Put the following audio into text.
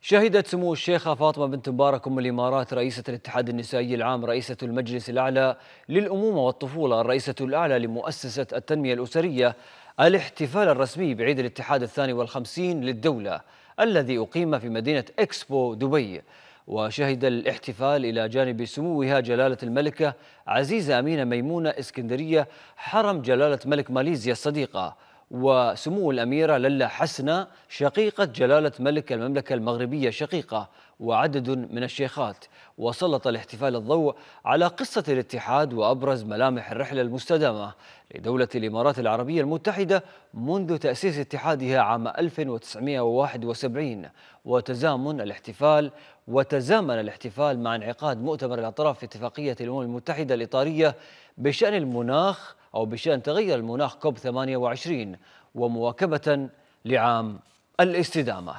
شهدت سمو الشيخة فاطمة بنت مبارك أم الإمارات رئيسة الاتحاد النسائي العام رئيسة المجلس الأعلى للأمومة والطفولة الرئيسة الأعلى لمؤسسة التنمية الأسرية الاحتفال الرسمي بعيد الاتحاد الثاني والخمسين للدولة الذي أقيم في مدينة إكسبو دبي وشهد الاحتفال إلى جانب سموها جلالة الملكة عزيزة أمينة ميمونة إسكندرية حرم جلالة ملك ماليزيا الصديقة وسمو الأميرة للا حسنة شقيقة جلالة ملك المملكة المغربية شقيقة وعدد من الشيخات وسلط الاحتفال الضوء على قصة الاتحاد وأبرز ملامح الرحلة المستدامة لدولة الإمارات العربية المتحدة منذ تأسيس اتحادها عام 1971 وتزامن الاحتفال وتزامن الاحتفال مع انعقاد مؤتمر الأطراف في اتفاقية الأمم المتحدة الإطارية بشأن المناخ أو بشأن تغير المناخ كوب 28 ومواكبة لعام الاستدامة